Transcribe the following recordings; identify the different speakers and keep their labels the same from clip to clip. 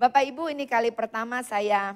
Speaker 1: Bapak Ibu ini kali pertama saya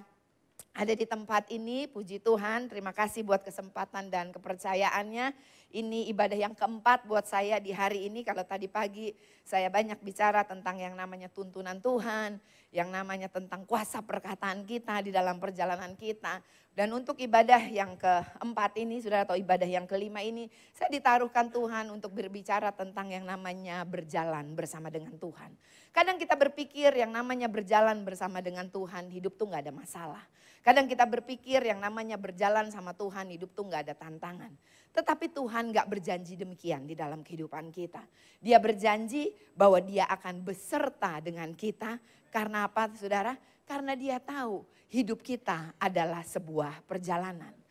Speaker 1: ada di tempat ini, puji Tuhan, terima kasih buat kesempatan dan kepercayaannya. Ini ibadah yang keempat buat saya di hari ini, kalau tadi pagi saya banyak bicara tentang yang namanya tuntunan Tuhan, yang namanya tentang kuasa perkataan kita di dalam perjalanan kita. Dan untuk ibadah yang keempat ini, sudah atau ibadah yang kelima ini, saya ditaruhkan Tuhan untuk berbicara tentang yang namanya berjalan bersama dengan Tuhan. Kadang kita berpikir yang namanya berjalan bersama dengan Tuhan, hidup tuh gak ada masalah. Kadang kita berpikir yang namanya berjalan sama Tuhan, hidup tuh gak ada tantangan. Tetapi Tuhan gak berjanji demikian di dalam kehidupan kita. Dia berjanji bahwa dia akan beserta dengan kita. Karena apa saudara? Karena dia tahu hidup kita adalah sebuah perjalanan.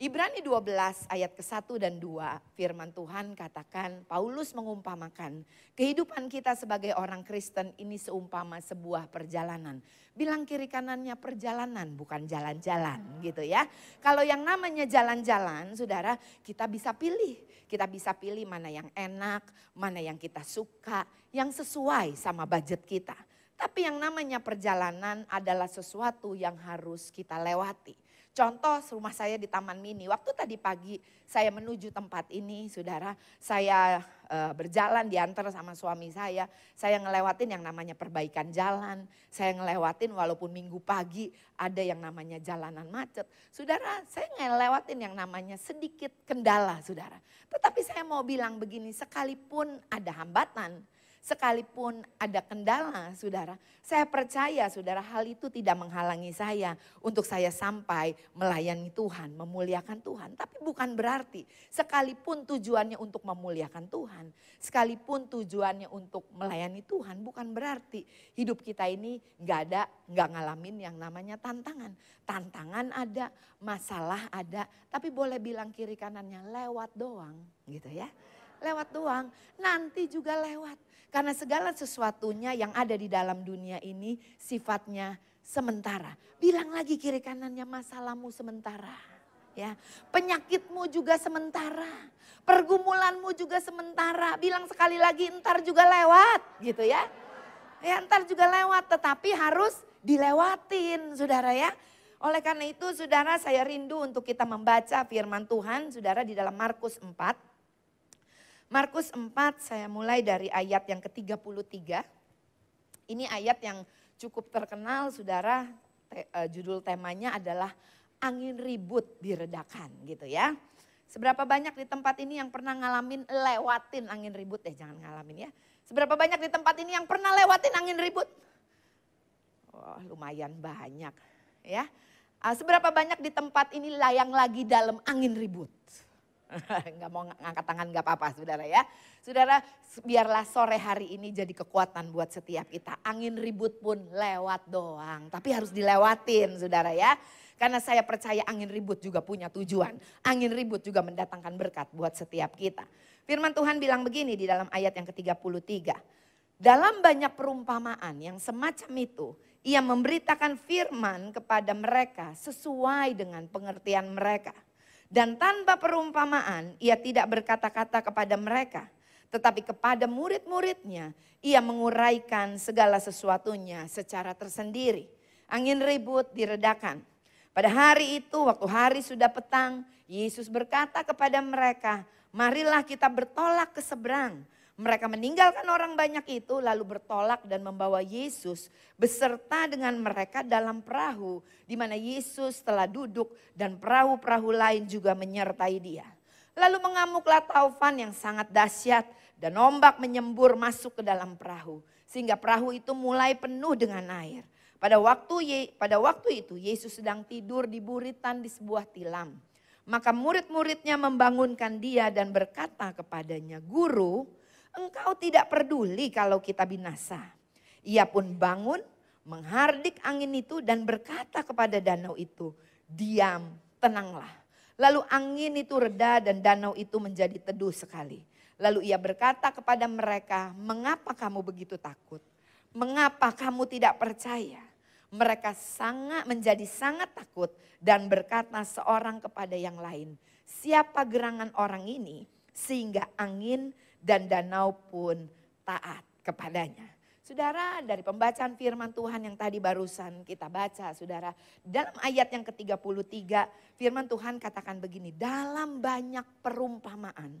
Speaker 1: Ibrani 12 ayat ke-1 dan 2 firman Tuhan katakan Paulus mengumpamakan kehidupan kita sebagai orang Kristen ini seumpama sebuah perjalanan. Bilang kiri kanannya perjalanan bukan jalan-jalan gitu ya. Kalau yang namanya jalan-jalan saudara kita bisa pilih. Kita bisa pilih mana yang enak, mana yang kita suka, yang sesuai sama budget kita. Tapi yang namanya perjalanan adalah sesuatu yang harus kita lewati Contoh rumah saya di Taman Mini. Waktu tadi pagi saya menuju tempat ini, saudara, saya e, berjalan diantar sama suami saya. Saya ngelewatin yang namanya perbaikan jalan. Saya ngelewatin walaupun minggu pagi ada yang namanya jalanan macet. Saudara, saya ngelewatin yang namanya sedikit kendala, saudara. Tetapi saya mau bilang begini, sekalipun ada hambatan, Sekalipun ada kendala, saudara, saya percaya saudara hal itu tidak menghalangi saya untuk saya sampai melayani Tuhan, memuliakan Tuhan. Tapi bukan berarti sekalipun tujuannya untuk memuliakan Tuhan, sekalipun tujuannya untuk melayani Tuhan, bukan berarti hidup kita ini nggak ada, nggak ngalamin yang namanya tantangan. Tantangan ada, masalah ada, tapi boleh bilang kiri kanannya lewat doang gitu ya lewat doang, nanti juga lewat. Karena segala sesuatunya yang ada di dalam dunia ini sifatnya sementara. Bilang lagi kiri kanannya masalahmu sementara. Ya, penyakitmu juga sementara, pergumulanmu juga sementara. Bilang sekali lagi, ntar juga lewat, gitu ya. Ya, entar juga lewat, tetapi harus dilewatin, saudara ya. Oleh karena itu, saudara, saya rindu untuk kita membaca firman Tuhan, saudara, di dalam Markus 4 Markus 4 saya mulai dari ayat yang ke-33. Ini ayat yang cukup terkenal Saudara, te, uh, judul temanya adalah angin ribut diredakan gitu ya. Seberapa banyak di tempat ini yang pernah ngalamin lewatin angin ribut deh, jangan ngalamin ya. Seberapa banyak di tempat ini yang pernah lewatin angin ribut? Oh, lumayan banyak ya. Ah, seberapa banyak di tempat ini layang lagi dalam angin ribut? nggak mau ngangkat tangan nggak apa-apa saudara ya. Saudara biarlah sore hari ini jadi kekuatan buat setiap kita. Angin ribut pun lewat doang. Tapi harus dilewatin saudara ya. Karena saya percaya angin ribut juga punya tujuan. Angin ribut juga mendatangkan berkat buat setiap kita. Firman Tuhan bilang begini di dalam ayat yang ke-33. Dalam banyak perumpamaan yang semacam itu, ia memberitakan firman kepada mereka sesuai dengan pengertian mereka dan tanpa perumpamaan, ia tidak berkata-kata kepada mereka. Tetapi kepada murid-muridnya, ia menguraikan segala sesuatunya secara tersendiri. Angin ribut diredakan. Pada hari itu, waktu hari sudah petang, Yesus berkata kepada mereka, marilah kita bertolak ke seberang. Mereka meninggalkan orang banyak itu lalu bertolak dan membawa Yesus beserta dengan mereka dalam perahu di mana Yesus telah duduk dan perahu-perahu lain juga menyertai dia. Lalu mengamuklah taufan yang sangat dahsyat dan ombak menyembur masuk ke dalam perahu sehingga perahu itu mulai penuh dengan air. Pada waktu pada waktu itu Yesus sedang tidur di buritan di sebuah tilam. Maka murid-muridnya membangunkan dia dan berkata kepadanya, "Guru, Engkau tidak peduli kalau kita binasa. Ia pun bangun, menghardik angin itu dan berkata kepada danau itu, diam, tenanglah. Lalu angin itu reda dan danau itu menjadi teduh sekali. Lalu ia berkata kepada mereka, mengapa kamu begitu takut? Mengapa kamu tidak percaya? Mereka sangat menjadi sangat takut dan berkata seorang kepada yang lain, siapa gerangan orang ini sehingga angin dan danau pun taat kepadanya. Saudara, dari pembacaan firman Tuhan yang tadi barusan kita baca, saudara, dalam ayat yang ke-33, firman Tuhan katakan begini, dalam banyak perumpamaan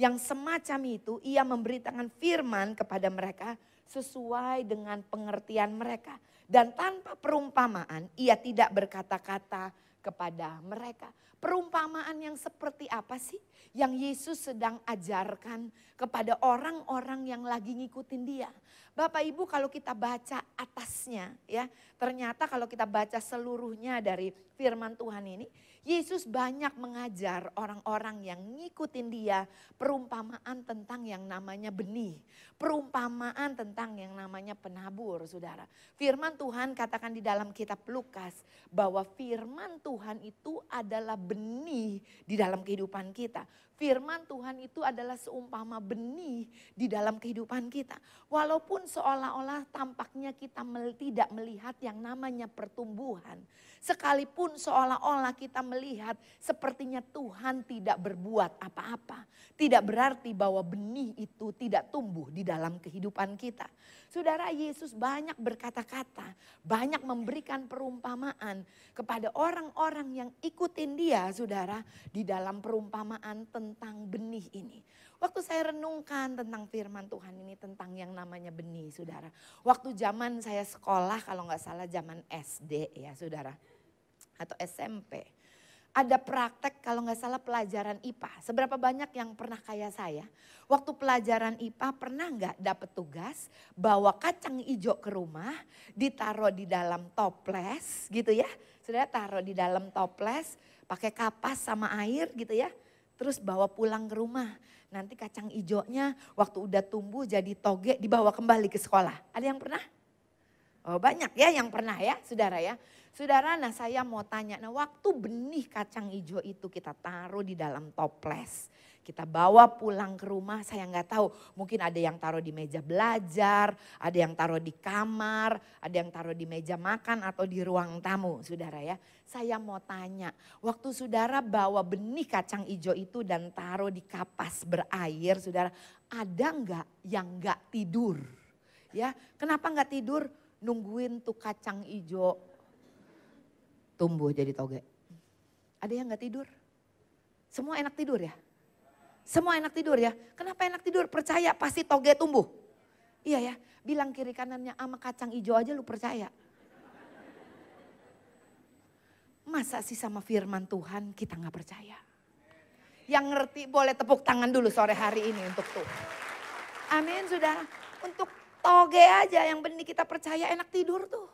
Speaker 1: yang semacam itu, ia memberitakan firman kepada mereka sesuai dengan pengertian mereka. Dan tanpa perumpamaan, ia tidak berkata-kata kepada mereka. Perumpamaan yang seperti apa sih yang Yesus sedang ajarkan kepada orang-orang yang lagi ngikutin dia? Bapak Ibu kalau kita baca atasnya ya, ternyata kalau kita baca seluruhnya dari firman Tuhan ini, Yesus banyak mengajar orang-orang yang ngikutin dia perumpamaan tentang yang namanya benih. Perumpamaan tentang yang namanya penabur saudara. Firman Tuhan katakan di dalam kitab Lukas bahwa firman Tuhan itu adalah benih di dalam kehidupan kita. Firman Tuhan itu adalah seumpama benih di dalam kehidupan kita. Walaupun seolah-olah tampaknya kita tidak melihat yang namanya pertumbuhan. Sekalipun seolah-olah kita melihat sepertinya Tuhan tidak berbuat apa-apa. Tidak berarti bahwa benih itu tidak tumbuh di dalam kehidupan kita. Saudara Yesus banyak berkata-kata, banyak memberikan perumpamaan kepada orang-orang yang ikutin dia saudara di dalam perumpamaan tentang benih ini. Waktu saya renungkan tentang firman Tuhan ini tentang yang namanya benih saudara. Waktu zaman saya sekolah kalau nggak salah zaman SD ya saudara atau SMP. Ada praktek kalau nggak salah pelajaran IPA. Seberapa banyak yang pernah kayak saya? Waktu pelajaran IPA pernah nggak dapet tugas bawa kacang ijo ke rumah, ditaruh di dalam toples gitu ya. Sudah taruh di dalam toples, pakai kapas sama air gitu ya. Terus bawa pulang ke rumah. Nanti kacang hijaunya waktu udah tumbuh jadi toge dibawa kembali ke sekolah. Ada yang pernah? Oh banyak ya yang pernah ya saudara ya. Saudara, nah saya mau tanya, nah waktu benih kacang hijau itu kita taruh di dalam toples. Kita bawa pulang ke rumah, saya nggak tahu. Mungkin ada yang taruh di meja belajar, ada yang taruh di kamar, ada yang taruh di meja makan atau di ruang tamu, saudara ya. Saya mau tanya, waktu saudara bawa benih kacang hijau itu dan taruh di kapas berair, saudara, ada nggak yang nggak tidur? Ya, kenapa nggak tidur? Nungguin tuh kacang hijau tumbuh jadi toge. Ada yang nggak tidur? Semua enak tidur ya? Semua enak tidur ya? Kenapa enak tidur? Percaya pasti toge tumbuh. Iya ya, bilang kiri kanannya sama kacang hijau aja lu percaya. Masa sih sama firman Tuhan kita nggak percaya? Yang ngerti boleh tepuk tangan dulu sore hari ini untuk tuh Amin sudah Untuk toge aja yang benih kita percaya enak tidur tuh.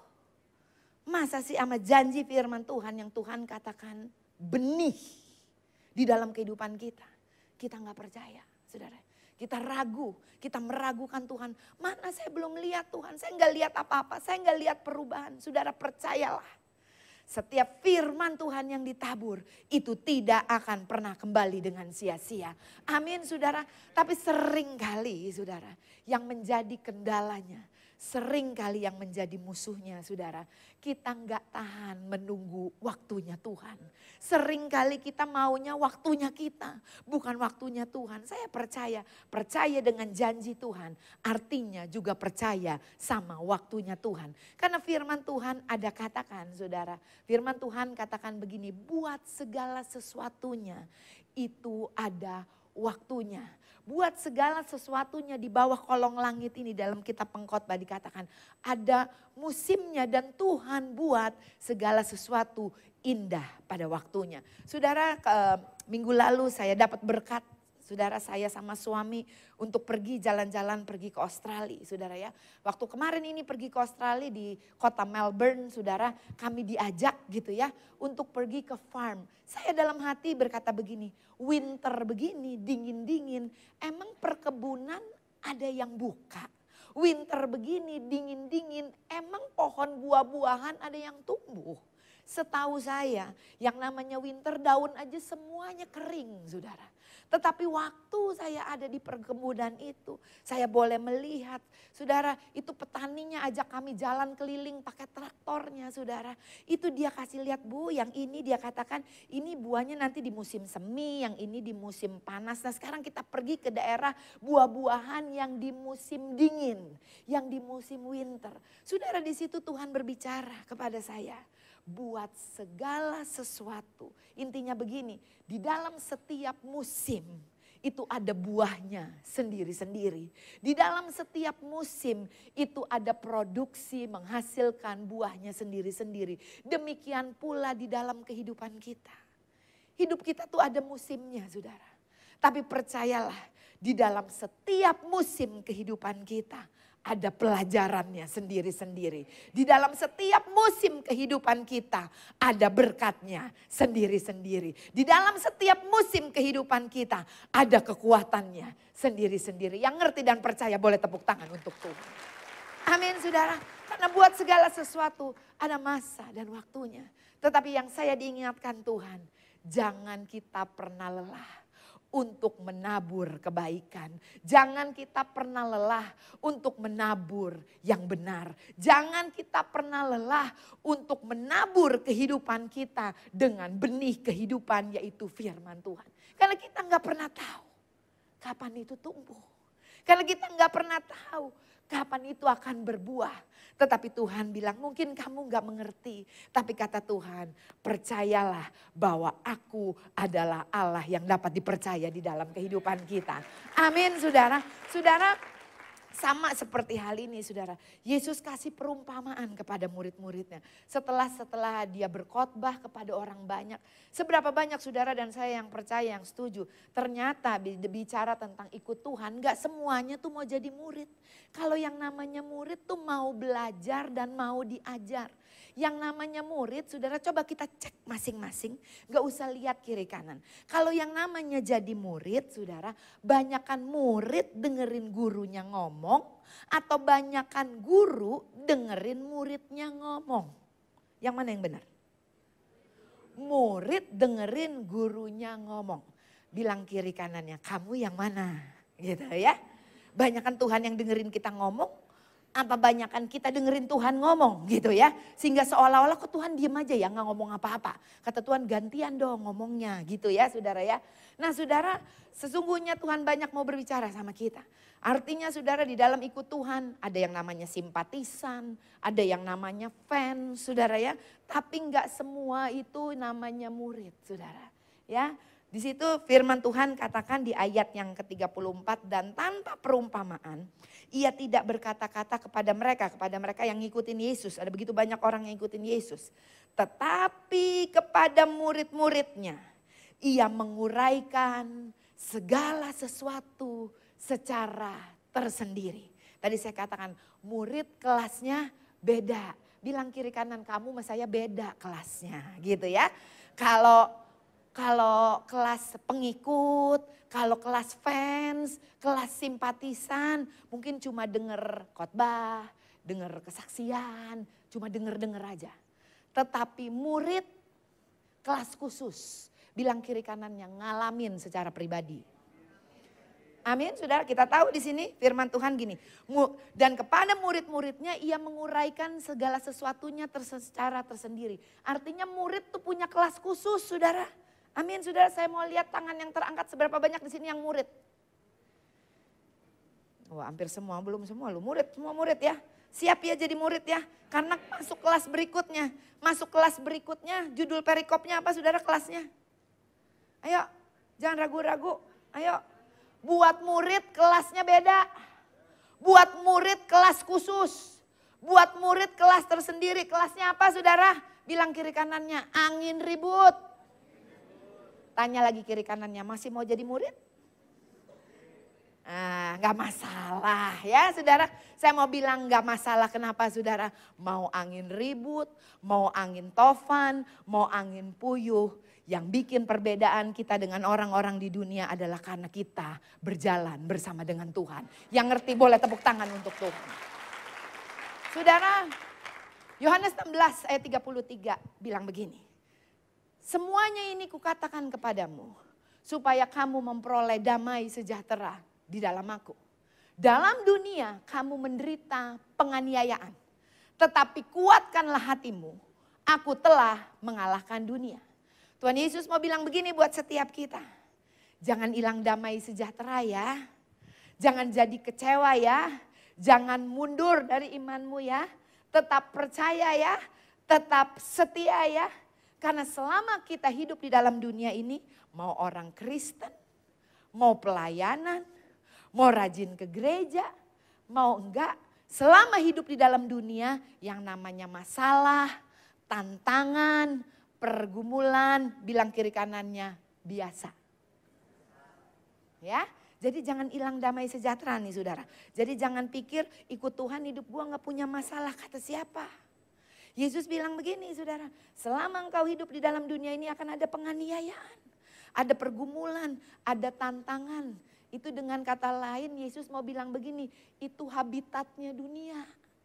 Speaker 1: Masa sih sama janji firman Tuhan yang Tuhan katakan benih di dalam kehidupan kita. Kita nggak percaya, saudara. Kita ragu, kita meragukan Tuhan. Mana saya belum lihat Tuhan, saya nggak lihat apa-apa, saya nggak lihat perubahan. Saudara percayalah. Setiap firman Tuhan yang ditabur itu tidak akan pernah kembali dengan sia-sia. Amin saudara. Tapi sering kali saudara yang menjadi kendalanya sering kali yang menjadi musuhnya saudara. Kita nggak tahan menunggu waktunya Tuhan. Sering kali kita maunya waktunya kita, bukan waktunya Tuhan. Saya percaya, percaya dengan janji Tuhan. Artinya juga percaya sama waktunya Tuhan. Karena firman Tuhan ada katakan saudara. Firman Tuhan katakan begini, buat segala sesuatunya itu ada waktunya buat segala sesuatunya di bawah kolong langit ini dalam kitab pengkhotbah dikatakan ada musimnya dan Tuhan buat segala sesuatu indah pada waktunya. Saudara, ke, minggu lalu saya dapat berkat saudara saya sama suami untuk pergi jalan-jalan pergi ke Australia, saudara ya. Waktu kemarin ini pergi ke Australia di kota Melbourne, saudara, kami diajak gitu ya untuk pergi ke farm. Saya dalam hati berkata begini, winter begini, dingin-dingin, emang perkebunan ada yang buka? Winter begini, dingin-dingin, emang pohon buah-buahan ada yang tumbuh? Setahu saya, yang namanya winter daun aja semuanya kering, saudara tetapi waktu saya ada di perkebunan itu, saya boleh melihat. Saudara, itu petaninya ajak kami jalan keliling pakai traktornya saudara. Itu dia kasih lihat bu, yang ini dia katakan ini buahnya nanti di musim semi, yang ini di musim panas. Nah sekarang kita pergi ke daerah buah-buahan yang di musim dingin, yang di musim winter. Saudara di situ Tuhan berbicara kepada saya buat segala sesuatu. Intinya begini, di dalam setiap musim itu ada buahnya sendiri-sendiri. Di dalam setiap musim itu ada produksi menghasilkan buahnya sendiri-sendiri. Demikian pula di dalam kehidupan kita. Hidup kita tuh ada musimnya saudara. Tapi percayalah di dalam setiap musim kehidupan kita ada pelajarannya sendiri-sendiri. Di dalam setiap musim kehidupan kita ada berkatnya sendiri-sendiri. Di dalam setiap musim kehidupan kita ada kekuatannya sendiri-sendiri. Yang ngerti dan percaya boleh tepuk tangan untuk Tuhan. Amin saudara. Karena buat segala sesuatu ada masa dan waktunya. Tetapi yang saya diingatkan Tuhan, jangan kita pernah lelah untuk menabur kebaikan. Jangan kita pernah lelah untuk menabur yang benar. Jangan kita pernah lelah untuk menabur kehidupan kita dengan benih kehidupan yaitu firman Tuhan. Karena kita nggak pernah tahu kapan itu tumbuh. Karena kita nggak pernah tahu kapan itu akan berbuah. Tetapi Tuhan bilang mungkin kamu nggak mengerti. Tapi kata Tuhan percayalah bahwa aku adalah Allah yang dapat dipercaya di dalam kehidupan kita. Amin saudara. Saudara sama seperti hal ini saudara. Yesus kasih perumpamaan kepada murid-muridnya. Setelah setelah dia berkhotbah kepada orang banyak. Seberapa banyak saudara dan saya yang percaya yang setuju. Ternyata bicara tentang ikut Tuhan gak semuanya tuh mau jadi murid. Kalau yang namanya murid tuh mau belajar dan mau diajar. Yang namanya murid, saudara coba kita cek masing-masing. Gak usah lihat kiri kanan. Kalau yang namanya jadi murid, saudara, banyakan murid dengerin gurunya ngomong. Atau banyakan guru dengerin muridnya ngomong. Yang mana yang benar? Murid dengerin gurunya ngomong. Bilang kiri kanannya, kamu yang mana? Gitu ya. Banyakan Tuhan yang dengerin kita ngomong apa banyakkan kita dengerin Tuhan ngomong gitu ya. Sehingga seolah-olah ke Tuhan diem aja ya nggak ngomong apa-apa. Kata Tuhan gantian dong ngomongnya gitu ya saudara ya. Nah saudara sesungguhnya Tuhan banyak mau berbicara sama kita. Artinya saudara di dalam ikut Tuhan ada yang namanya simpatisan, ada yang namanya fan saudara ya. Tapi nggak semua itu namanya murid saudara ya. Di situ firman Tuhan katakan di ayat yang ke-34 dan tanpa perumpamaan ia tidak berkata-kata kepada mereka, kepada mereka yang ngikutin Yesus. Ada begitu banyak orang yang ngikutin Yesus. Tetapi kepada murid-muridnya, ia menguraikan segala sesuatu secara tersendiri. Tadi saya katakan murid kelasnya beda. Bilang kiri kanan kamu sama saya beda kelasnya gitu ya. Kalau kalau kelas pengikut, kalau kelas fans, kelas simpatisan, mungkin cuma dengar khotbah, dengar kesaksian, cuma dengar-dengar aja. Tetapi murid kelas khusus, bilang kiri kanannya ngalamin secara pribadi. Amin, saudara. Kita tahu di sini firman Tuhan gini. Dan kepada murid-muridnya ia menguraikan segala sesuatunya secara tersendiri. Artinya murid tuh punya kelas khusus, saudara. Amin, saudara. Saya mau lihat tangan yang terangkat seberapa banyak di sini yang murid. Wah, hampir semua, belum semua lu murid, semua murid ya. Siap ya jadi murid ya, karena masuk kelas berikutnya. Masuk kelas berikutnya, judul perikopnya apa saudara kelasnya? Ayo, jangan ragu-ragu, ayo. Buat murid kelasnya beda. Buat murid kelas khusus. Buat murid kelas tersendiri, kelasnya apa saudara? Bilang kiri kanannya, angin ribut. Tanya lagi kiri kanannya, masih mau jadi murid? Nah, gak masalah ya saudara. Saya mau bilang gak masalah kenapa saudara. Mau angin ribut, mau angin tofan, mau angin puyuh. Yang bikin perbedaan kita dengan orang-orang di dunia adalah karena kita berjalan bersama dengan Tuhan. Yang ngerti boleh tepuk tangan untuk Tuhan. Saudara, Yohanes 16 ayat 33 bilang begini. Semuanya ini kukatakan kepadamu, supaya kamu memperoleh damai sejahtera di dalam aku. Dalam dunia kamu menderita penganiayaan, tetapi kuatkanlah hatimu, aku telah mengalahkan dunia. Tuhan Yesus mau bilang begini buat setiap kita. Jangan hilang damai sejahtera ya. Jangan jadi kecewa ya. Jangan mundur dari imanmu ya. Tetap percaya ya. Tetap setia ya. Karena selama kita hidup di dalam dunia ini, mau orang Kristen, mau pelayanan, mau rajin ke gereja, mau enggak, selama hidup di dalam dunia yang namanya masalah, tantangan, pergumulan, bilang kiri kanannya biasa. Ya, jadi jangan hilang damai sejahtera nih saudara. Jadi jangan pikir ikut Tuhan hidup gua nggak punya masalah kata siapa. Yesus bilang begini saudara, selama engkau hidup di dalam dunia ini akan ada penganiayaan, ada pergumulan, ada tantangan. Itu dengan kata lain Yesus mau bilang begini, itu habitatnya dunia.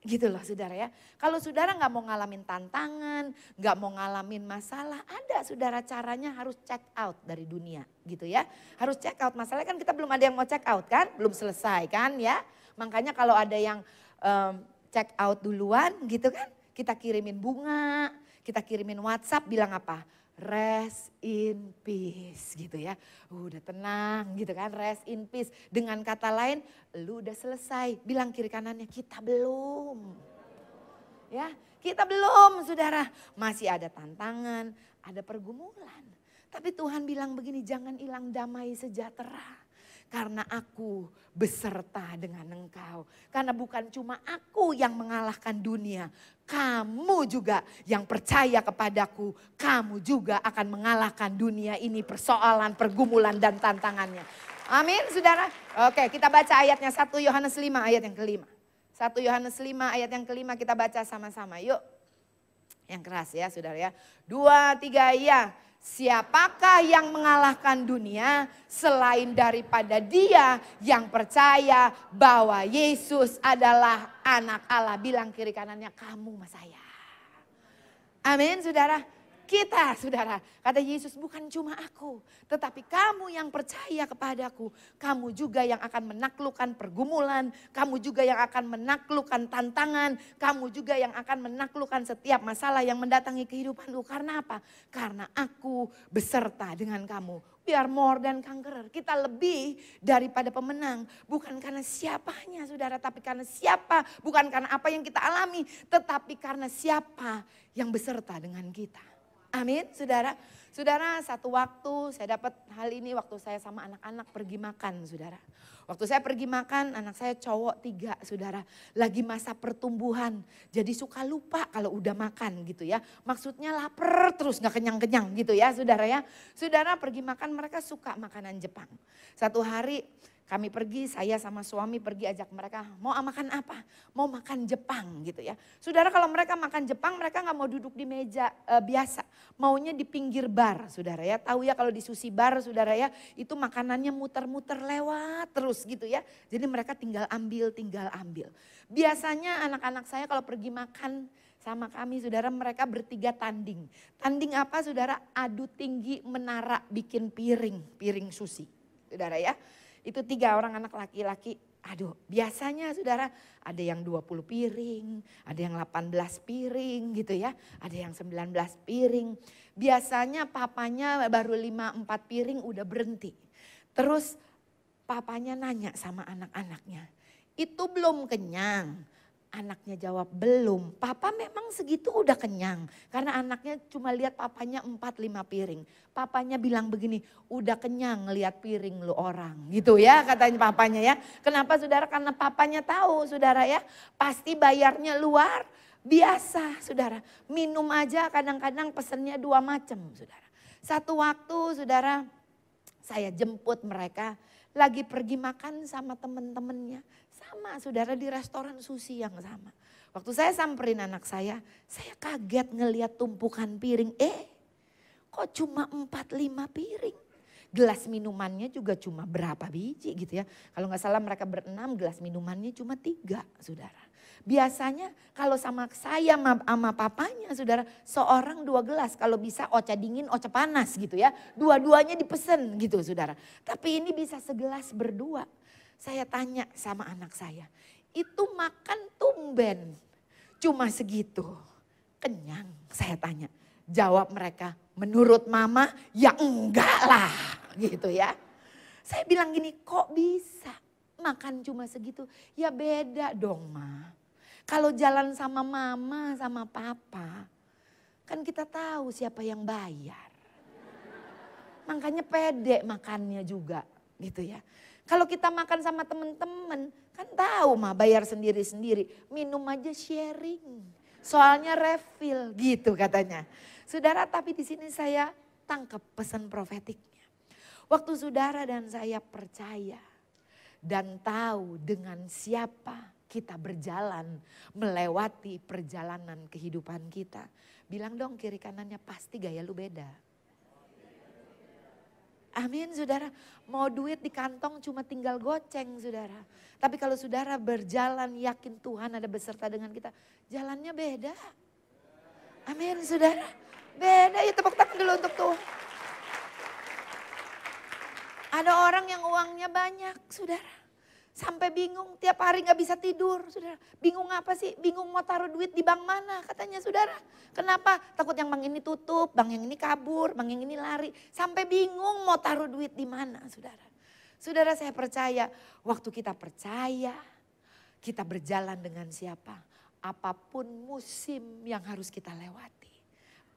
Speaker 1: Gitu loh saudara ya. Kalau saudara nggak mau ngalamin tantangan, nggak mau ngalamin masalah, ada saudara caranya harus check out dari dunia gitu ya. Harus check out, masalah kan kita belum ada yang mau check out kan, belum selesai kan ya. Makanya kalau ada yang um, check out duluan gitu kan, kita kirimin bunga, kita kirimin WhatsApp bilang apa? Rest in peace gitu ya. Udah tenang gitu kan, rest in peace. Dengan kata lain, lu udah selesai. Bilang kiri kanannya, kita belum. Ya, kita belum saudara. Masih ada tantangan, ada pergumulan. Tapi Tuhan bilang begini, jangan hilang damai sejahtera. Karena aku beserta dengan engkau. Karena bukan cuma aku yang mengalahkan dunia kamu juga yang percaya kepadaku, kamu juga akan mengalahkan dunia ini persoalan, pergumulan dan tantangannya. Amin, Saudara. Oke, kita baca ayatnya 1 Yohanes 5 ayat yang kelima. 1 Yohanes 5 ayat yang kelima kita baca sama-sama. Yuk. Yang keras ya, Saudara ya. Dua, tiga, ya. Siapakah yang mengalahkan dunia selain daripada dia yang percaya bahwa Yesus adalah anak Allah. Bilang kiri kanannya kamu mas saya. Amin saudara kita, saudara. Kata Yesus, bukan cuma aku, tetapi kamu yang percaya kepadaku. Kamu juga yang akan menaklukkan pergumulan, kamu juga yang akan menaklukkan tantangan, kamu juga yang akan menaklukkan setiap masalah yang mendatangi kehidupanmu. Karena apa? Karena aku beserta dengan kamu. We are more than conqueror. Kita lebih daripada pemenang. Bukan karena siapanya saudara, tapi karena siapa. Bukan karena apa yang kita alami, tetapi karena siapa yang beserta dengan kita. Amin, saudara. Saudara, satu waktu saya dapat hal ini waktu saya sama anak-anak pergi makan, saudara. Waktu saya pergi makan, anak saya cowok tiga, saudara. Lagi masa pertumbuhan, jadi suka lupa kalau udah makan gitu ya. Maksudnya lapar terus gak kenyang-kenyang gitu ya, saudara ya. Saudara pergi makan, mereka suka makanan Jepang. Satu hari kami pergi, saya sama suami pergi ajak mereka, mau ah, makan apa? Mau makan Jepang gitu ya. Saudara kalau mereka makan Jepang, mereka nggak mau duduk di meja e, biasa. Maunya di pinggir bar, saudara ya. Tahu ya kalau di sushi bar, saudara ya, itu makanannya muter-muter lewat terus gitu ya. Jadi mereka tinggal ambil, tinggal ambil. Biasanya anak-anak saya kalau pergi makan, sama kami saudara mereka bertiga tanding. Tanding apa saudara? Adu tinggi menara bikin piring, piring sushi. Saudara ya. Itu tiga orang anak laki-laki. Aduh, biasanya saudara ada yang 20 piring, ada yang 18 piring gitu ya, ada yang 19 piring. Biasanya papanya baru 5-4 piring udah berhenti. Terus papanya nanya sama anak-anaknya, itu belum kenyang, Anaknya jawab, belum. Papa memang segitu udah kenyang. Karena anaknya cuma lihat papanya 4-5 piring. Papanya bilang begini, udah kenyang lihat piring lu orang. Gitu ya katanya papanya ya. Kenapa saudara? Karena papanya tahu saudara ya. Pasti bayarnya luar biasa saudara. Minum aja kadang-kadang pesennya dua macam saudara. Satu waktu saudara saya jemput mereka lagi pergi makan sama temen-temennya. Sama, saudara di restoran sushi yang sama. Waktu saya samperin anak saya, saya kaget ngeliat tumpukan piring. Eh, kok cuma 4-5 piring? Gelas minumannya juga cuma berapa biji gitu ya. Kalau nggak salah mereka berenam, gelas minumannya cuma tiga, saudara. Biasanya kalau sama saya sama, papanya, saudara, seorang dua gelas. Kalau bisa oca dingin, oca panas gitu ya. Dua-duanya dipesen gitu, saudara. Tapi ini bisa segelas berdua saya tanya sama anak saya, itu makan tumben cuma segitu. Kenyang, saya tanya. Jawab mereka, menurut mama ya enggak lah gitu ya. Saya bilang gini, kok bisa makan cuma segitu? Ya beda dong ma. Kalau jalan sama mama sama papa, kan kita tahu siapa yang bayar. Makanya pede makannya juga gitu ya. Kalau kita makan sama temen-temen, kan tahu mah bayar sendiri-sendiri. Minum aja sharing. Soalnya refill gitu katanya. Saudara, tapi di sini saya tangkap pesan profetiknya. Waktu saudara dan saya percaya dan tahu dengan siapa kita berjalan melewati perjalanan kehidupan kita. Bilang dong kiri kanannya pasti gaya lu beda. Amin saudara. Mau duit di kantong cuma tinggal goceng saudara. Tapi kalau saudara berjalan yakin Tuhan ada beserta dengan kita. Jalannya beda. Amin saudara. Beda ya tepuk tangan dulu untuk Tuhan. Ada orang yang uangnya banyak saudara. Sampai bingung, tiap hari nggak bisa tidur, saudara. Bingung apa sih? Bingung mau taruh duit di bank mana, katanya saudara. Kenapa? Takut yang bank ini tutup, bank yang ini kabur, bank yang ini lari. Sampai bingung mau taruh duit di mana, saudara. Saudara saya percaya, waktu kita percaya, kita berjalan dengan siapa? Apapun musim yang harus kita lewati,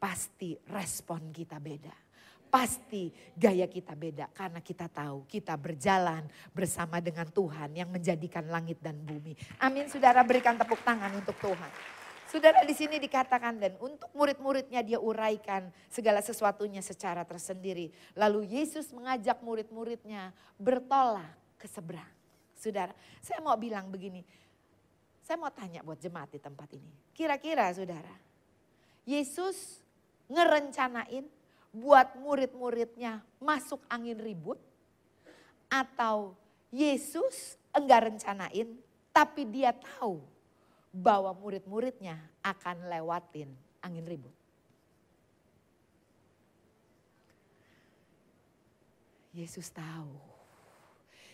Speaker 1: pasti respon kita beda pasti gaya kita beda karena kita tahu kita berjalan bersama dengan Tuhan yang menjadikan langit dan bumi. Amin, saudara berikan tepuk tangan untuk Tuhan. Saudara di sini dikatakan dan untuk murid-muridnya dia uraikan segala sesuatunya secara tersendiri. Lalu Yesus mengajak murid-muridnya bertolak ke seberang. Saudara, saya mau bilang begini. Saya mau tanya buat jemaat di tempat ini. Kira-kira saudara, Yesus ngerencanain buat murid-muridnya masuk angin ribut? Atau Yesus enggak rencanain tapi dia tahu bahwa murid-muridnya akan lewatin angin ribut. Yesus tahu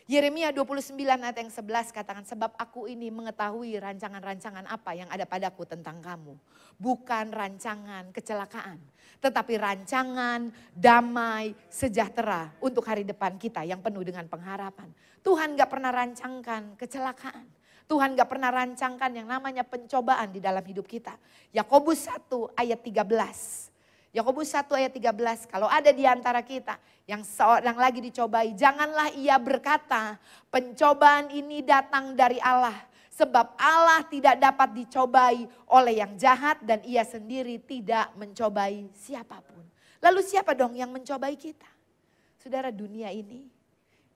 Speaker 1: Yeremia 29 ayat yang 11 katakan, sebab aku ini mengetahui rancangan-rancangan apa yang ada padaku tentang kamu. Bukan rancangan kecelakaan, tetapi rancangan damai sejahtera untuk hari depan kita yang penuh dengan pengharapan. Tuhan gak pernah rancangkan kecelakaan. Tuhan gak pernah rancangkan yang namanya pencobaan di dalam hidup kita. Yakobus 1 ayat 13. Yakobus 1 ayat 13, kalau ada di antara kita yang seorang lagi dicobai, janganlah ia berkata, pencobaan ini datang dari Allah, sebab Allah tidak dapat dicobai oleh yang jahat dan ia sendiri tidak mencobai siapapun. Lalu siapa dong yang mencobai kita? Saudara dunia ini,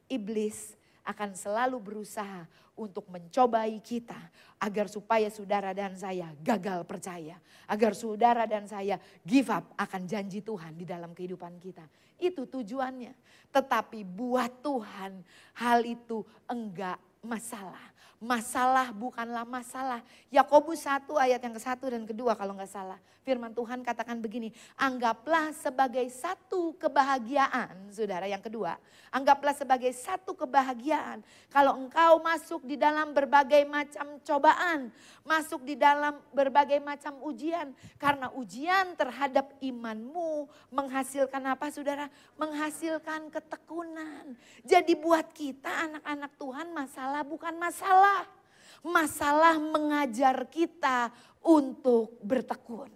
Speaker 1: iblis akan selalu berusaha untuk mencobai kita agar supaya saudara dan saya gagal percaya, agar saudara dan saya give up akan janji Tuhan di dalam kehidupan kita. Itu tujuannya. Tetapi buat Tuhan hal itu enggak masalah. Masalah bukanlah masalah. Yakobus 1 ayat yang ke-1 dan kedua kalau nggak salah. Firman Tuhan katakan begini, anggaplah sebagai satu kebahagiaan, saudara yang kedua. Anggaplah sebagai satu kebahagiaan kalau engkau masuk di dalam berbagai macam cobaan, masuk di dalam berbagai macam ujian. Karena ujian terhadap imanmu menghasilkan apa saudara? Menghasilkan ketekunan. Jadi buat kita anak-anak Tuhan masalah bukan masalah masalah. Masalah mengajar kita untuk bertekun.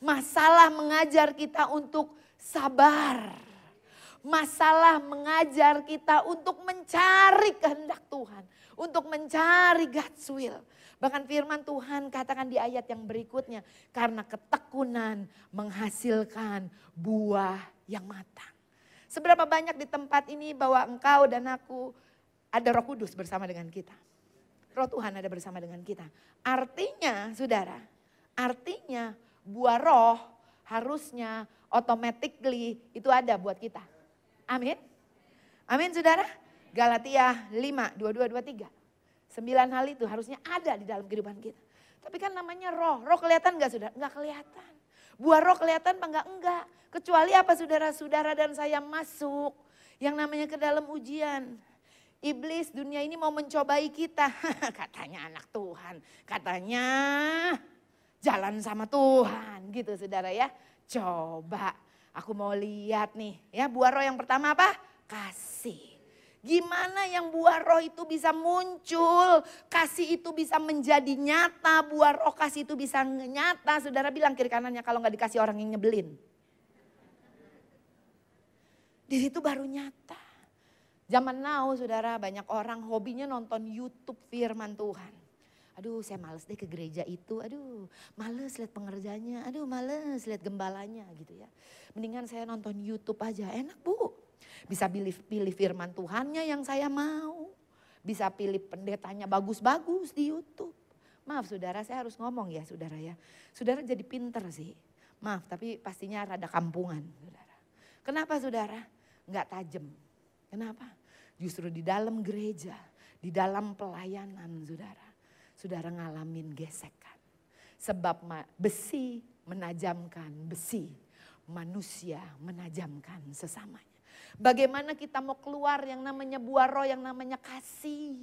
Speaker 1: Masalah mengajar kita untuk sabar. Masalah mengajar kita untuk mencari kehendak Tuhan, untuk mencari God's will. Bahkan firman Tuhan katakan di ayat yang berikutnya, karena ketekunan menghasilkan buah yang matang. Seberapa banyak di tempat ini bahwa engkau dan aku ada Roh Kudus bersama dengan kita. Roh Tuhan ada bersama dengan kita. Artinya, saudara, artinya buah roh harusnya automatically itu ada buat kita. Amin. Amin, saudara. Galatia 5, 22, 23. Sembilan hal itu harusnya ada di dalam kehidupan kita. Tapi kan namanya roh. Roh kelihatan gak saudara? Enggak kelihatan. Buah roh kelihatan apa enggak? Enggak. Kecuali apa saudara-saudara dan saya masuk. Yang namanya ke dalam ujian Iblis dunia ini mau mencobai kita. katanya anak Tuhan. Katanya jalan sama Tuhan gitu saudara ya. Coba aku mau lihat nih ya buah roh yang pertama apa? Kasih. Gimana yang buah roh itu bisa muncul, kasih itu bisa menjadi nyata, buah roh kasih itu bisa nyata. Saudara bilang kiri kanannya kalau nggak dikasih orang yang nyebelin. Diri itu baru nyata. Zaman now saudara banyak orang hobinya nonton YouTube firman Tuhan. Aduh saya males deh ke gereja itu, aduh males lihat pengerjanya, aduh males lihat gembalanya gitu ya. Mendingan saya nonton YouTube aja, enak bu. Bisa pilih, pilih firman Tuhannya yang saya mau. Bisa pilih pendetanya bagus-bagus di Youtube. Maaf saudara saya harus ngomong ya saudara ya. Saudara jadi pinter sih. Maaf tapi pastinya rada kampungan saudara. Kenapa saudara? Enggak tajam. Kenapa? Justru di dalam gereja, di dalam pelayanan saudara. Saudara ngalamin gesekan. Sebab besi menajamkan besi. Manusia menajamkan sesamanya. Bagaimana kita mau keluar yang namanya buah roh, yang namanya kasih.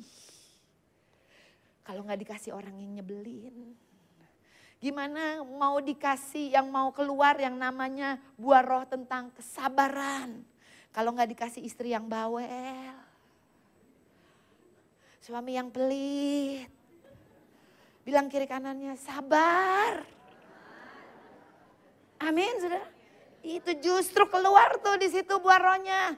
Speaker 1: Kalau nggak dikasih orang yang nyebelin. Gimana mau dikasih yang mau keluar yang namanya buah roh tentang kesabaran. Kalau nggak dikasih istri yang bawel. Suami yang pelit. Bilang kiri kanannya, sabar. Amin, sudah. Itu justru keluar tuh di situ buah rohnya.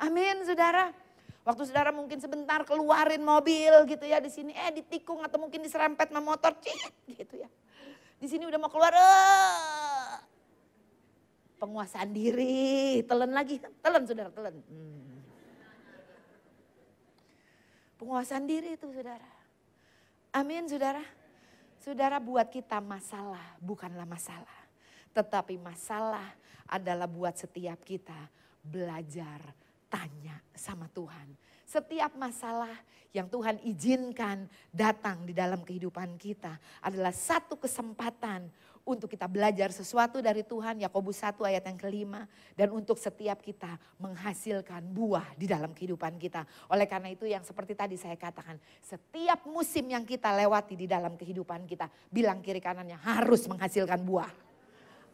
Speaker 1: Amin, saudara. Waktu saudara mungkin sebentar keluarin mobil gitu ya di sini, eh ditikung atau mungkin diserempet sama motor, cit gitu ya. Di sini udah mau keluar, eh. penguasaan diri, telan lagi, telan saudara, telan. Hmm. Penguasaan diri itu saudara. Amin saudara. Saudara buat kita masalah bukanlah masalah. Tetapi masalah adalah buat setiap kita belajar tanya sama Tuhan. Setiap masalah yang Tuhan izinkan datang di dalam kehidupan kita adalah satu kesempatan untuk kita belajar sesuatu dari Tuhan, Yakobus 1 ayat yang kelima. Dan untuk setiap kita menghasilkan buah di dalam kehidupan kita. Oleh karena itu yang seperti tadi saya katakan, setiap musim yang kita lewati di dalam kehidupan kita, bilang kiri kanannya harus menghasilkan buah.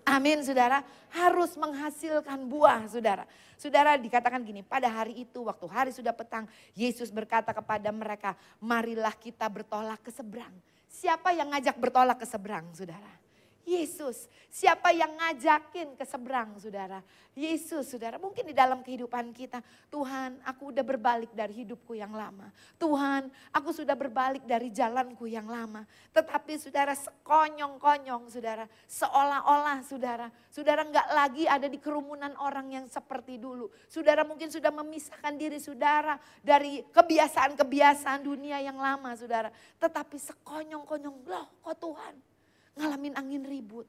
Speaker 1: Amin saudara, harus menghasilkan buah saudara. Saudara dikatakan gini, pada hari itu waktu hari sudah petang, Yesus berkata kepada mereka, marilah kita bertolak ke seberang. Siapa yang ngajak bertolak ke seberang saudara? Yesus. Siapa yang ngajakin ke seberang saudara? Yesus saudara. Mungkin di dalam kehidupan kita. Tuhan aku udah berbalik dari hidupku yang lama. Tuhan aku sudah berbalik dari jalanku yang lama. Tetapi saudara sekonyong-konyong saudara. Seolah-olah saudara. Saudara nggak lagi ada di kerumunan orang yang seperti dulu. Saudara mungkin sudah memisahkan diri saudara. Dari kebiasaan-kebiasaan dunia yang lama saudara. Tetapi sekonyong-konyong loh kok Tuhan ngalamin angin ribut.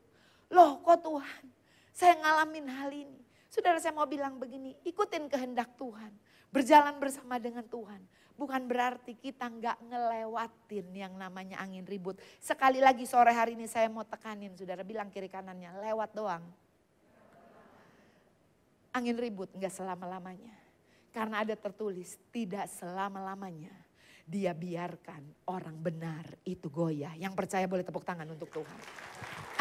Speaker 1: Loh kok Tuhan, saya ngalamin hal ini. Saudara saya mau bilang begini, ikutin kehendak Tuhan. Berjalan bersama dengan Tuhan. Bukan berarti kita nggak ngelewatin yang namanya angin ribut. Sekali lagi sore hari ini saya mau tekanin, saudara bilang kiri kanannya, lewat doang. Angin ribut nggak selama-lamanya. Karena ada tertulis, tidak selama-lamanya dia biarkan orang benar itu goyah. Yang percaya boleh tepuk tangan untuk Tuhan.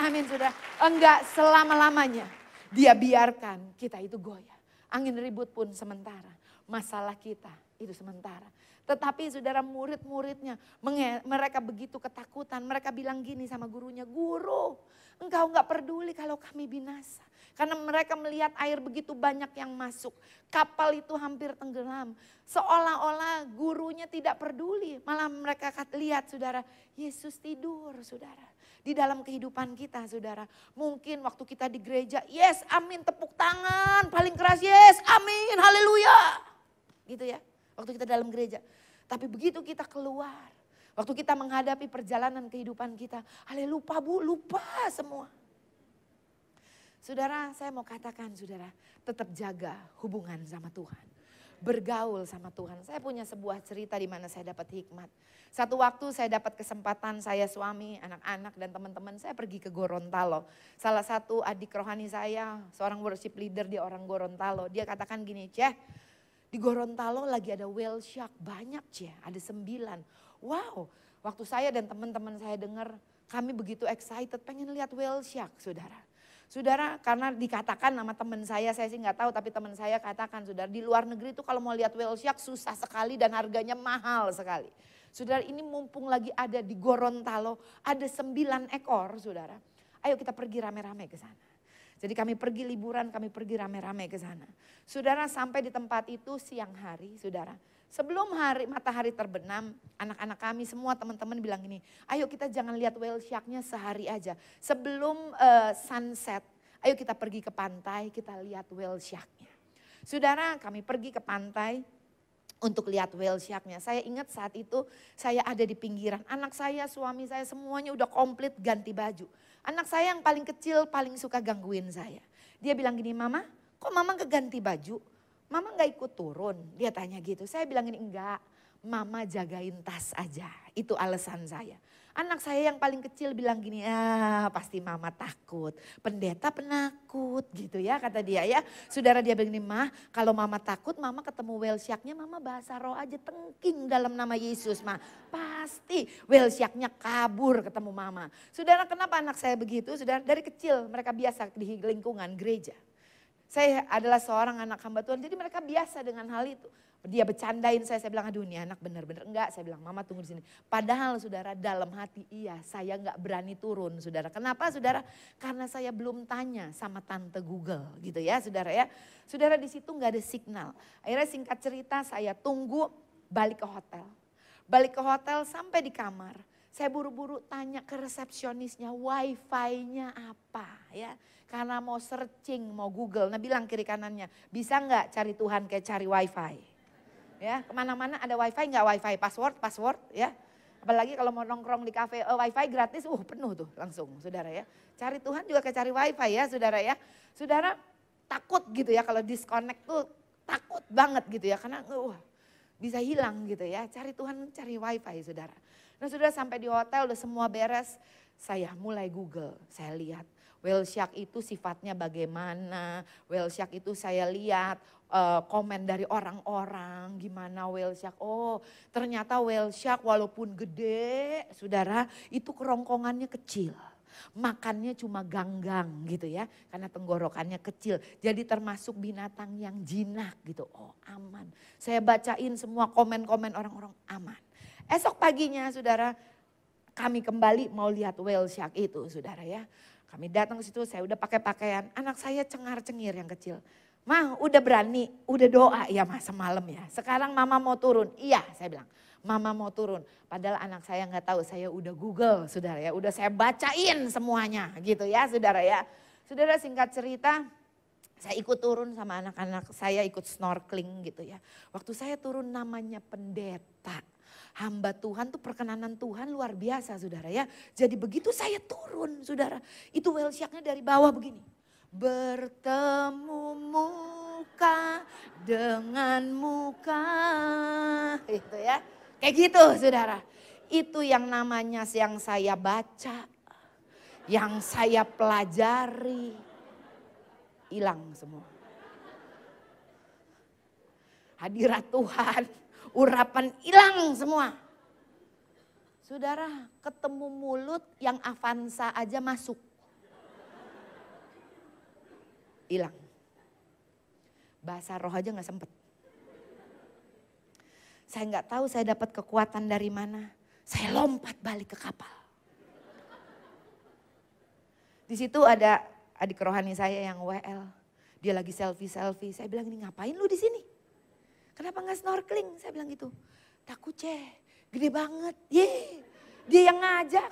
Speaker 1: Amin sudah. Enggak selama-lamanya.
Speaker 2: Dia biarkan
Speaker 1: kita itu goyah. Angin ribut pun sementara. Masalah kita itu sementara. Tetapi saudara murid-muridnya, mereka begitu ketakutan. Mereka bilang gini sama gurunya, guru engkau enggak peduli kalau kami binasa. Karena mereka melihat air begitu banyak yang masuk. Kapal itu hampir tenggelam. Seolah-olah gurunya tidak peduli. Malah mereka lihat saudara, Yesus tidur saudara. Di dalam kehidupan kita saudara. Mungkin waktu kita di gereja, yes amin tepuk tangan. Paling keras yes amin haleluya. Gitu ya, waktu kita dalam gereja. Tapi begitu kita keluar, waktu kita menghadapi perjalanan kehidupan kita, haleluya, lupa bu, lupa semua. Saudara, saya mau katakan saudara, tetap jaga hubungan sama Tuhan. Bergaul sama Tuhan. Saya punya sebuah cerita di mana saya dapat hikmat. Satu waktu saya dapat kesempatan saya suami, anak-anak dan teman-teman saya pergi ke Gorontalo. Salah satu adik rohani saya, seorang worship leader di orang Gorontalo. Dia katakan gini, Ceh, di Gorontalo lagi ada whale shark, banyak Ceh, ada sembilan. Wow, waktu saya dan teman-teman saya dengar, kami begitu excited pengen lihat whale shark saudara. Saudara, karena dikatakan nama teman saya, saya sih nggak tahu, tapi teman saya katakan, saudara, di luar negeri itu kalau mau lihat whale shark susah sekali dan harganya mahal sekali. Saudara, ini mumpung lagi ada di Gorontalo, ada sembilan ekor, saudara. Ayo kita pergi rame-rame ke sana. Jadi kami pergi liburan, kami pergi rame-rame ke sana. Saudara sampai di tempat itu siang hari, saudara. Sebelum hari matahari terbenam, anak-anak kami semua teman-teman bilang ini, ayo kita jangan lihat whale sharknya sehari aja. Sebelum uh, sunset, ayo kita pergi ke pantai, kita lihat whale sharknya. Saudara, kami pergi ke pantai untuk lihat whale sharknya. Saya ingat saat itu saya ada di pinggiran, anak saya, suami saya semuanya udah komplit ganti baju. Anak saya yang paling kecil paling suka gangguin saya. Dia bilang gini, mama kok mama keganti baju? Mama gak ikut turun. Dia tanya gitu, saya bilang gini, enggak. Mama jagain tas aja, itu alasan saya. Anak saya yang paling kecil bilang gini, ah pasti mama takut. Pendeta penakut gitu ya kata dia ya. Saudara dia begini, mah kalau mama takut mama ketemu welsyaknya mama bahasa roh aja tengking dalam nama Yesus mah. Pasti welsyaknya kabur ketemu mama. Saudara kenapa anak saya begitu? Saudara dari kecil mereka biasa di lingkungan gereja. Saya adalah seorang anak hamba Tuhan, jadi mereka biasa dengan hal itu. Dia bercandain saya, saya bilang aduh ini anak bener-bener enggak. Saya bilang mama tunggu di sini. Padahal saudara dalam hati iya saya enggak berani turun saudara. Kenapa saudara? Karena saya belum tanya sama tante Google gitu ya saudara ya. Saudara di situ enggak ada signal. Akhirnya singkat cerita saya tunggu balik ke hotel. Balik ke hotel sampai di kamar saya buru-buru tanya ke resepsionisnya wifi-nya apa ya karena mau searching mau google nah bilang kiri kanannya bisa enggak cari Tuhan kayak cari wifi Ya, kemana-mana ada wifi nggak wifi, password, password ya. Apalagi kalau mau nongkrong di kafe oh, wifi gratis, uh penuh tuh langsung saudara ya. Cari Tuhan juga kayak cari wifi ya saudara ya. Saudara takut gitu ya kalau disconnect tuh takut banget gitu ya. Karena uh, bisa hilang gitu ya. Cari Tuhan cari wifi saudara. Nah sudah sampai di hotel udah semua beres. Saya mulai Google, saya lihat. Whale shark itu sifatnya bagaimana, whale shark itu saya lihat, uh, komen dari orang-orang gimana whale Oh, ternyata whale walaupun gede, Saudara, itu kerongkongannya kecil. Makannya cuma ganggang gitu ya, karena tenggorokannya kecil. Jadi termasuk binatang yang jinak gitu. Oh, aman. Saya bacain semua komen-komen orang-orang aman. Esok paginya Saudara, kami kembali mau lihat whale shark itu Saudara ya. Kami datang ke situ, saya udah pakai pakaian. Anak saya cengar-cengir yang kecil. Ma, udah berani, udah doa ya ma semalam ya. Sekarang mama mau turun. Iya, saya bilang. Mama mau turun. Padahal anak saya nggak tahu, saya udah Google, saudara ya. Udah saya bacain semuanya gitu ya, saudara ya. Saudara singkat cerita, saya ikut turun sama anak-anak saya ikut snorkeling gitu ya. Waktu saya turun namanya pendeta. Hamba Tuhan tuh perkenanan Tuhan luar biasa saudara ya. Jadi begitu saya turun saudara, itu welsyaknya dari bawah begini bertemu muka dengan muka. Itu ya. Kayak gitu saudara. Itu yang namanya yang saya baca. Yang saya pelajari. Hilang semua. Hadirat Tuhan. Urapan hilang semua. Saudara ketemu mulut yang Avanza aja masuk hilang. Bahasa roh aja nggak sempet. Saya nggak tahu saya dapat kekuatan dari mana. Saya lompat balik ke kapal. Di situ ada adik rohani saya yang WL. Dia lagi selfie-selfie. Saya bilang, ini ngapain lu di sini? Kenapa nggak snorkeling? Saya bilang gitu. Takut ceh, gede banget. Ye, dia yang ngajak.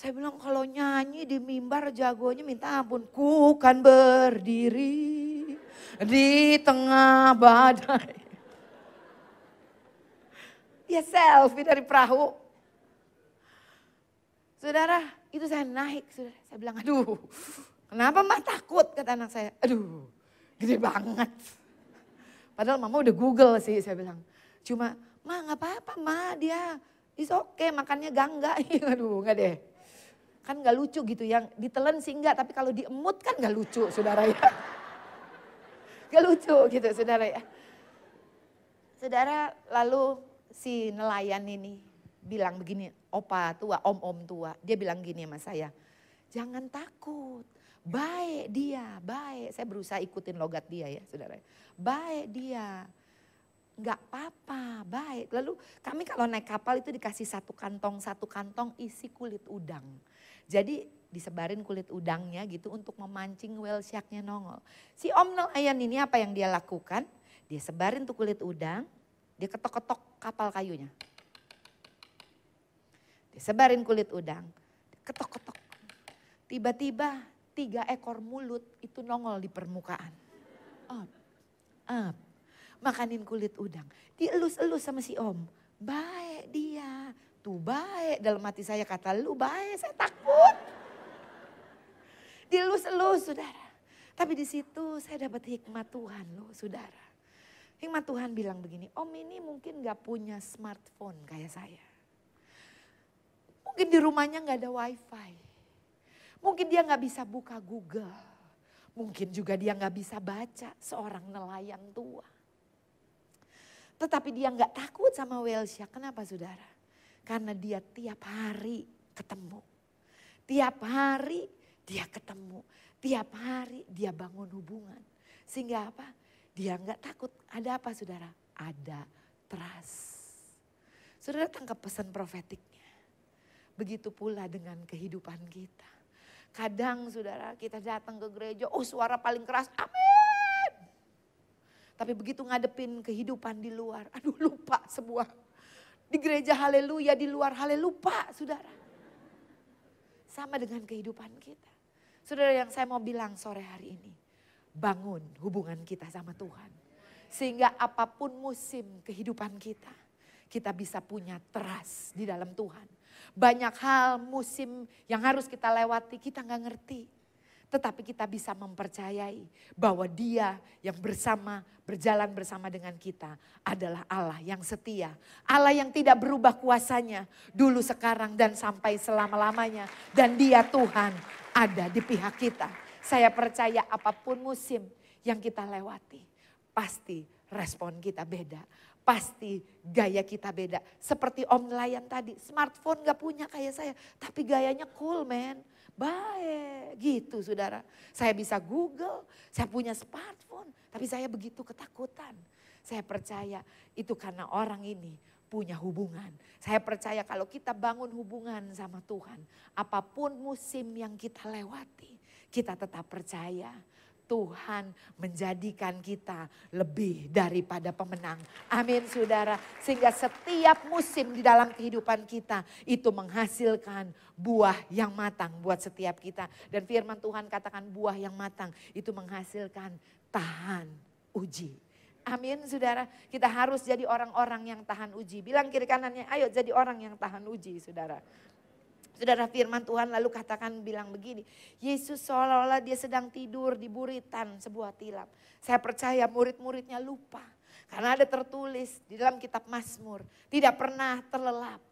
Speaker 1: Saya bilang kalau nyanyi di mimbar jagonya minta ampun. Ku kan berdiri di tengah badai. Dia ya, selfie dari perahu. Saudara, itu saya naik. Saudara. Saya bilang, aduh kenapa mah takut kata anak saya. Aduh gede banget. Padahal mama udah google sih saya bilang. Cuma, ma gak apa-apa ma dia is okay makannya gangga. Aduh gak deh kan nggak lucu gitu yang ditelan sih enggak tapi kalau diemut kan nggak lucu saudara ya nggak lucu gitu saudara ya saudara lalu si nelayan ini bilang begini opa tua om om tua dia bilang gini sama saya jangan takut baik dia baik saya berusaha ikutin logat dia ya saudara baik dia nggak apa-apa, baik. Lalu kami kalau naik kapal itu dikasih satu kantong, satu kantong isi kulit udang. Jadi disebarin kulit udangnya gitu untuk memancing whale sharknya nongol. Si Om Nelayan ini apa yang dia lakukan? Dia sebarin tuh kulit udang, dia ketok-ketok kapal kayunya. Dia sebarin kulit udang, ketok-ketok. Tiba-tiba tiga ekor mulut itu nongol di permukaan. Om, om, makanin kulit udang. Dielus-elus sama si Om. Baik dia, Tuh baik dalam hati saya kata lu baik, saya takut. Dilus-elus saudara. Tapi di situ saya dapat hikmat Tuhan loh saudara. Hikmat Tuhan bilang begini, om ini mungkin gak punya smartphone kayak saya. Mungkin di rumahnya gak ada wifi. Mungkin dia gak bisa buka Google. Mungkin juga dia gak bisa baca seorang nelayan tua. Tetapi dia gak takut sama Welsia. Kenapa saudara? Karena dia tiap hari ketemu. Tiap hari dia ketemu. Tiap hari dia bangun hubungan. Sehingga apa? Dia nggak takut. Ada apa saudara? Ada trust. Saudara tangkap pesan profetiknya. Begitu pula dengan kehidupan kita. Kadang saudara kita datang ke gereja, oh suara paling keras, amin. Tapi begitu ngadepin kehidupan di luar, aduh lupa sebuah di gereja haleluya, di luar haleluya, lupa saudara. Sama dengan kehidupan kita. Saudara yang saya mau bilang sore hari ini. Bangun hubungan kita sama Tuhan. Sehingga apapun musim kehidupan kita. Kita bisa punya teras di dalam Tuhan. Banyak hal musim yang harus kita lewati kita nggak ngerti. Tetapi kita bisa mempercayai bahwa dia yang bersama, berjalan bersama dengan kita adalah Allah yang setia. Allah yang tidak berubah kuasanya dulu, sekarang, dan sampai selama-lamanya. Dan dia Tuhan ada di pihak kita. Saya percaya apapun musim yang kita lewati, pasti respon kita beda pasti gaya kita beda. Seperti om nelayan tadi, smartphone gak punya kayak saya, tapi gayanya cool men baik. Gitu saudara. Saya bisa Google, saya punya smartphone, tapi saya begitu ketakutan. Saya percaya itu karena orang ini punya hubungan. Saya percaya kalau kita bangun hubungan sama Tuhan, apapun musim yang kita lewati, kita tetap percaya Tuhan menjadikan kita lebih daripada pemenang. Amin saudara. Sehingga setiap musim di dalam kehidupan kita itu menghasilkan buah yang matang buat setiap kita. Dan firman Tuhan katakan buah yang matang itu menghasilkan tahan uji. Amin saudara. Kita harus jadi orang-orang yang tahan uji. Bilang kiri kanannya ayo jadi orang yang tahan uji saudara. Saudara firman Tuhan lalu katakan bilang begini, Yesus seolah-olah dia sedang tidur di buritan sebuah tilam. Saya percaya murid-muridnya lupa. Karena ada tertulis di dalam kitab Mazmur, tidak pernah terlelap,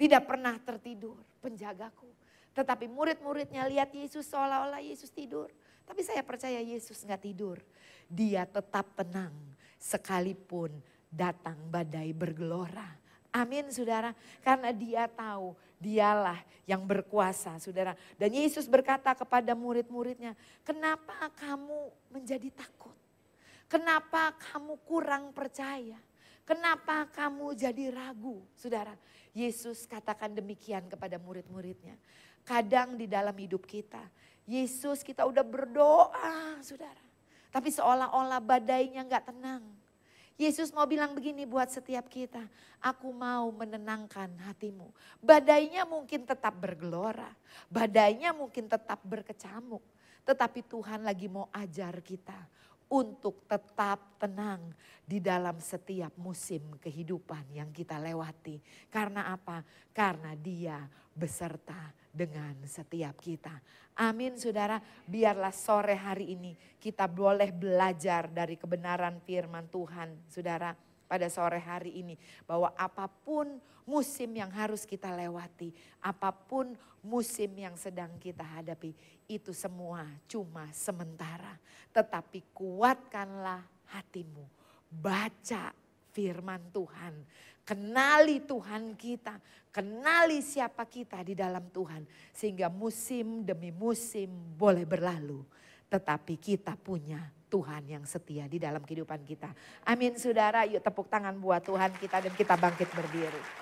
Speaker 1: tidak pernah tertidur penjagaku. Tetapi murid-muridnya lihat Yesus seolah-olah Yesus tidur. Tapi saya percaya Yesus nggak tidur. Dia tetap tenang sekalipun datang badai bergelora. Amin saudara. Karena dia tahu dialah yang berkuasa, saudara. Dan Yesus berkata kepada murid-muridnya, kenapa kamu menjadi takut? Kenapa kamu kurang percaya? Kenapa kamu jadi ragu, saudara? Yesus katakan demikian kepada murid-muridnya. Kadang di dalam hidup kita, Yesus kita udah berdoa, saudara. Tapi seolah-olah badainya nggak tenang Yesus mau bilang begini buat setiap kita. Aku mau menenangkan hatimu. Badainya mungkin tetap bergelora. Badainya mungkin tetap berkecamuk. Tetapi Tuhan lagi mau ajar kita untuk tetap tenang di dalam setiap musim kehidupan yang kita lewati. Karena apa? Karena dia beserta dengan setiap kita. Amin saudara, biarlah sore hari ini kita boleh belajar dari kebenaran firman Tuhan saudara pada sore hari ini. Bahwa apapun musim yang harus kita lewati, apapun musim yang sedang kita hadapi, itu semua cuma sementara. Tetapi kuatkanlah hatimu, baca firman Tuhan. Kenali Tuhan kita, kenali siapa kita di dalam Tuhan. Sehingga musim demi musim boleh berlalu. Tetapi kita punya Tuhan yang setia di dalam kehidupan kita. Amin saudara, yuk tepuk tangan buat Tuhan kita dan kita bangkit berdiri.